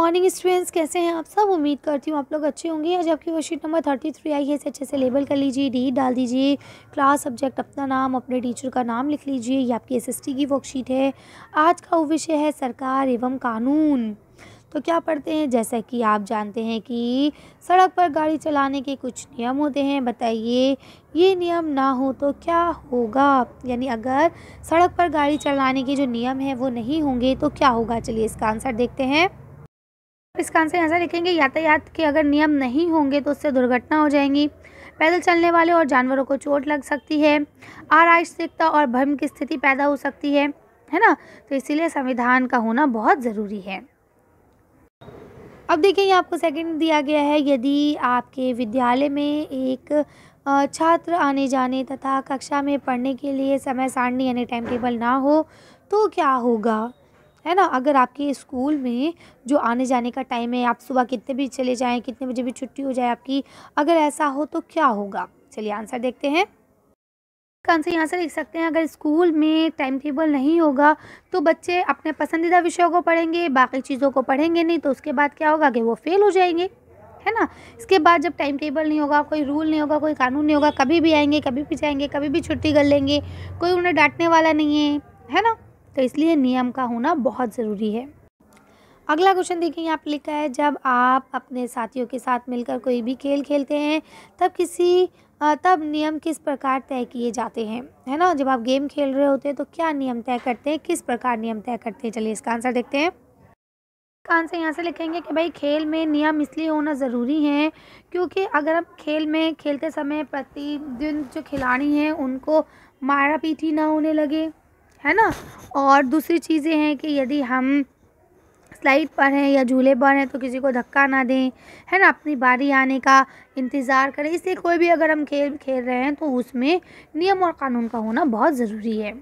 morning students कैसे हैं आप सब उम्मीद करती हूँ आप लोग अच्छे होंगे आज आपकी वर्कशीट नंबर थर्टी थ्री आई है इसे अच्छे से लेबल कर लीजिए डी डाल दीजिए क्लास सब्जेक्ट अपना नाम अपने टीचर का नाम लिख लीजिए ये आपकी एसएसटी की वर्कशीट है आज का विषय है सरकार एवं कानून तो क्या पढ़ते हैं जैसा कि आप जानते हैं कि सड़क पर गाड़ी चलाने के कुछ नियम होते हैं बताइए ये नियम ना हो तो क्या होगा यानी अगर सड़क पर गाड़ी चलाने के जो नियम हैं वो नहीं होंगे तो क्या होगा चलिए इसका आंसर देखते हैं इसका आंसर यहाँ लिखेंगे यातायात के अगर नियम नहीं होंगे तो उससे दुर्घटना हो जाएंगी पैदल चलने वाले और जानवरों को चोट लग सकती है अराजकता और भ्रम की स्थिति पैदा हो सकती है है ना तो इसीलिए संविधान का होना बहुत ज़रूरी है अब देखिए ये आपको सेकंड दिया गया है यदि आपके विद्यालय में एक छात्र आने जाने तथा कक्षा में पढ़ने के लिए समय सारणी यानी टाइम टेबल ना हो तो क्या होगा है ना अगर आपके स्कूल में जो आने जाने का टाइम है आप सुबह कितने भी चले जाएं कितने बजे भी छुट्टी हो जाए आपकी अगर ऐसा हो तो क्या होगा चलिए आंसर देखते हैं आंसर यहाँ से लिख सकते हैं अगर स्कूल में टाइम टेबल नहीं होगा तो बच्चे अपने पसंदीदा विषयों को पढ़ेंगे बाकी चीज़ों को पढ़ेंगे नहीं तो उसके बाद क्या होगा कि वो फेल हो जाएंगे है ना इसके बाद जब टाइम टेबल नहीं होगा कोई रूल नहीं होगा कोई कानून नहीं होगा कभी भी आएंगे कभी भी जाएंगे कभी भी छुट्टी कर लेंगे कोई उन्हें डांटने वाला नहीं है है ना तो इसलिए नियम का होना बहुत ज़रूरी है अगला क्वेश्चन देखिए यहाँ पर लिखा है जब आप अपने साथियों के साथ मिलकर कोई भी खेल खेलते हैं तब किसी तब नियम किस प्रकार तय किए जाते हैं है ना जब आप गेम खेल रहे होते हैं तो क्या नियम तय करते हैं किस प्रकार नियम तय करते हैं चलिए इसका आंसर देखते हैं आंसर यहाँ से लिखेंगे कि भाई खेल में नियम इसलिए होना ज़रूरी है क्योंकि अगर आप खेल में खेलते समय प्रतिदिन जो खिलाड़ी हैं उनको मारा पीटी ना होने लगे है ना और दूसरी चीज़ें हैं कि यदि हम स्लाइड पर हैं या झूले पर हैं तो किसी को धक्का ना दें है ना अपनी बारी आने का इंतज़ार करें इसलिए कोई भी अगर हम खेल खेल रहे हैं तो उसमें नियम और कानून का होना बहुत ज़रूरी है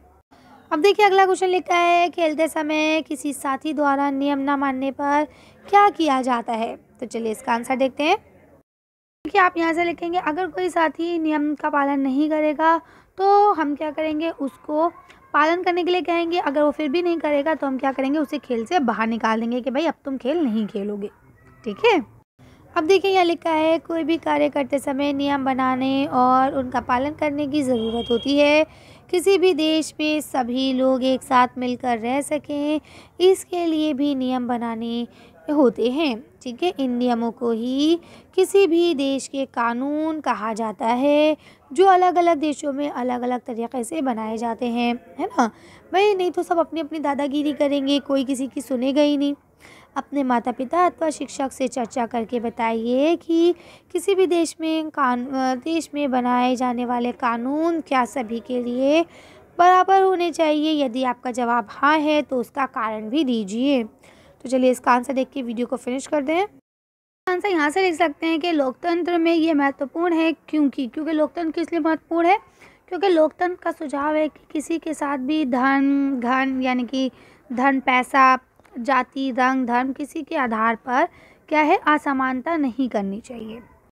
अब देखिए अगला क्वेश्चन लिखा है खेलते समय किसी साथी द्वारा नियम ना मानने पर क्या किया जाता है तो चलिए इसका आंसर देखते हैं क्योंकि आप यहाँ से लिखेंगे अगर कोई साथी नियम का पालन नहीं करेगा तो हम क्या करेंगे उसको पालन करने के लिए कहेंगे अगर वो फिर भी नहीं करेगा तो हम क्या करेंगे उसे खेल से बाहर निकाल देंगे कि भाई अब तुम खेल नहीं खेलोगे ठीक है अब देखिए यहाँ लिखा है कोई भी कार्य करते समय नियम बनाने और उनका पालन करने की ज़रूरत होती है किसी भी देश में सभी लोग एक साथ मिलकर रह सकें इसके लिए भी नियम बनाने होते हैं ठीक है इन नियमों को ही किसी भी देश के कानून कहा जाता है जो अलग अलग देशों में अलग अलग तरीक़े से बनाए जाते हैं है ना भाई नहीं तो सब अपनी अपनी दादागिरी करेंगे कोई किसी की सुनेगा ही नहीं अपने माता पिता अथवा शिक्षक से चर्चा करके बताइए कि किसी भी देश में कान देश में बनाए जाने वाले कानून क्या सभी के लिए बराबर होने चाहिए यदि आपका जवाब हाँ है तो उसका कारण भी दीजिए तो चलिए इसका आंसर देख के वीडियो को फिनिश कर दें आंसर यहाँ से लिख सकते हैं कि लोकतंत्र में ये महत्वपूर्ण है क्योंकि क्योंकि लोकतंत्र किस लिए महत्वपूर्ण है क्योंकि लोकतंत्र का सुझाव है कि किसी के साथ भी धन घन यानी कि धन पैसा जाति रंग धर्म किसी के आधार पर क्या है असमानता नहीं करनी चाहिए